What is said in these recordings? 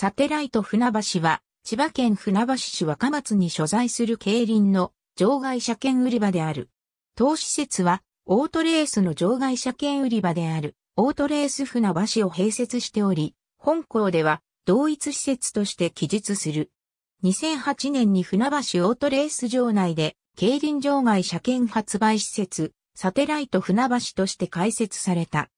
サテライト船橋は、千葉県船橋市若松に所在する競輪の場外車券売り場である。当施設は、オートレースの場外車券売り場である、オートレース船橋を併設しており、本校では、同一施設として記述する。2008年に船橋オートレース場内で、競輪場外車券発売施設、サテライト船橋として開設された。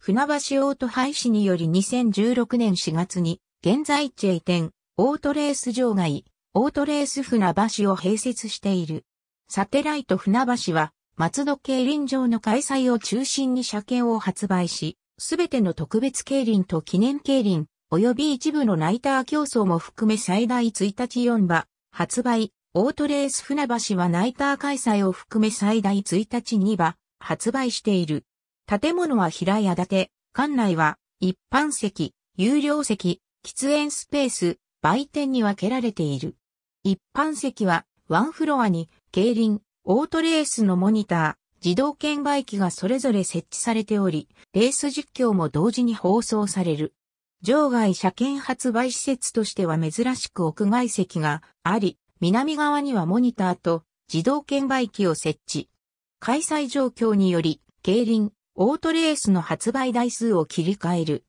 船橋オート廃止により2016年4月に、現在地へ移転、オートレース場外、オートレース船橋を併設している。サテライト船橋は、松戸競輪場の開催を中心に車検を発売し、すべての特別競輪と記念競輪、及び一部のナイター競争も含め最大1日4馬、発売、オートレース船橋はナイター開催を含め最大1日2馬、発売している。建物は平屋建て、館内は一般席、有料席、喫煙スペース、売店に分けられている。一般席はワンフロアに競輪、オートレースのモニター、自動券売機がそれぞれ設置されており、レース実況も同時に放送される。場外車検発売施設としては珍しく屋外席があり、南側にはモニターと自動券売機を設置。開催状況により、競輪、オートレースの発売台数を切り替える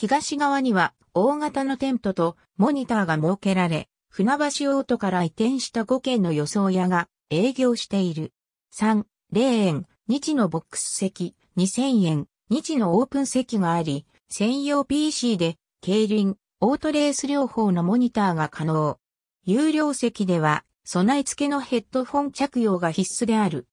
東側には大型のテントとモニターが設けられ、船橋オートから移転した5軒の予想屋が営業している。3、0円、日のボックス席、2000円、日のオープン席があり、専用 PC で、競輪、オートレース両方のモニターが可能。有料席では、備え付けのヘッドフォン着用が必須である。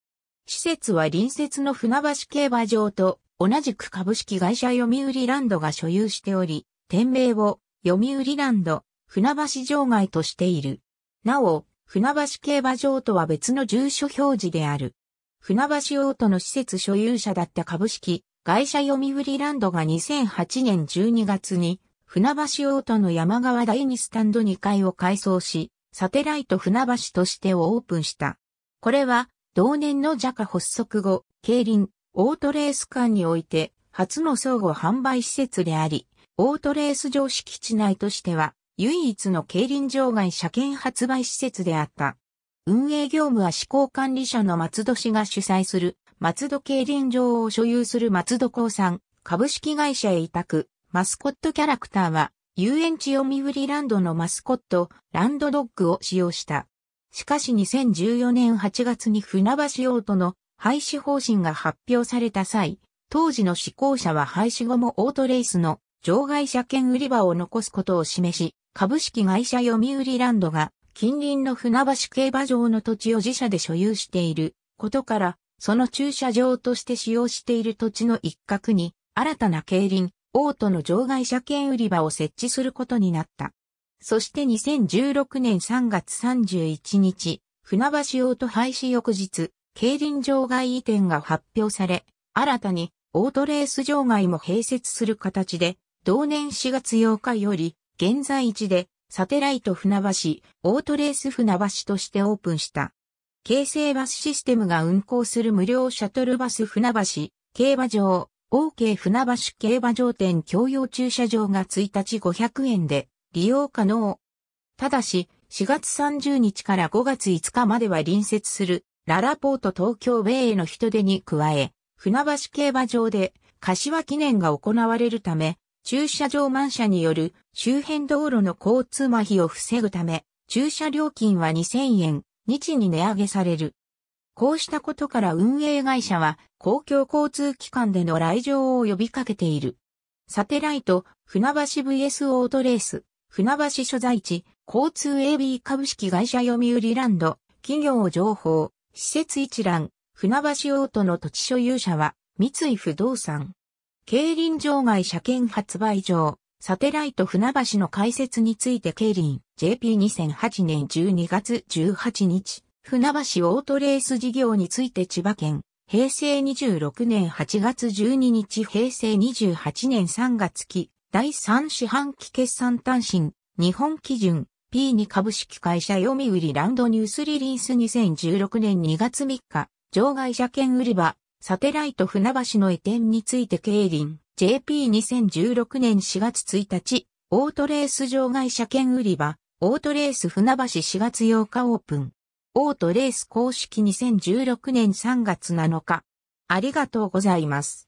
施設は隣接の船橋競馬場と同じく株式会社読売ランドが所有しており、店名を読売ランド船橋場外としている。なお、船橋競馬場とは別の住所表示である。船橋オートの施設所有者だった株式会社読売ランドが2008年12月に船橋オートの山川第二スタンド2階を改装し、サテライト船橋としてをオープンした。これは同年のジャカ発足後、競輪、オートレース館において初の相互販売施設であり、オートレース場敷地内としては唯一の競輪場外車検発売施設であった。運営業務は施行管理者の松戸氏が主催する松戸競輪場を所有する松戸興産株式会社へ委託。マスコットキャラクターは遊園地読売ランドのマスコット、ランドドッグを使用した。しかし2014年8月に船橋用途の廃止方針が発表された際、当時の施行者は廃止後もオートレースの場外車券売り場を残すことを示し、株式会社読売ランドが近隣の船橋競馬場の土地を自社で所有していることから、その駐車場として使用している土地の一角に新たな競輪、オートの場外車券売り場を設置することになった。そして2016年3月31日、船橋オート廃止翌日、競輪場外移転が発表され、新たにオートレース場外も併設する形で、同年4月8日より、現在地でサテライト船橋、オートレース船橋としてオープンした。京成バスシステムが運行する無料シャトルバス船橋、競馬場、OK 船橋競馬場店共用駐車場が1日500円で利用可能。ただし、4月30日から5月5日までは隣接するララポート東京米への人出に加え、船橋競馬場で柏記念が行われるため、駐車場満車による周辺道路の交通麻痺を防ぐため、駐車料金は2000円、日に値上げされる。こうしたことから運営会社は公共交通機関での来場を呼びかけている。サテライト、船橋 VS オートレース、船橋所在地、交通 AB 株式会社読売ランド、企業情報、施設一覧、船橋オートの土地所有者は、三井不動産。競輪場外車検発売場、サテライト船橋の開設について競輪、JP2008 年12月18日、船橋オートレース事業について千葉県、平成26年8月12日平成28年3月期、第3四半期決算単身、日本基準、P2 株式会社読売ランドニュースリリース2016年2月3日、場外車券売り場、サテライト船橋の移転について経輪、JP2016 年4月1日、オートレース場外車券売り場、オートレース船橋4月8日オープン。オートレース公式2016年3月7日。ありがとうございます。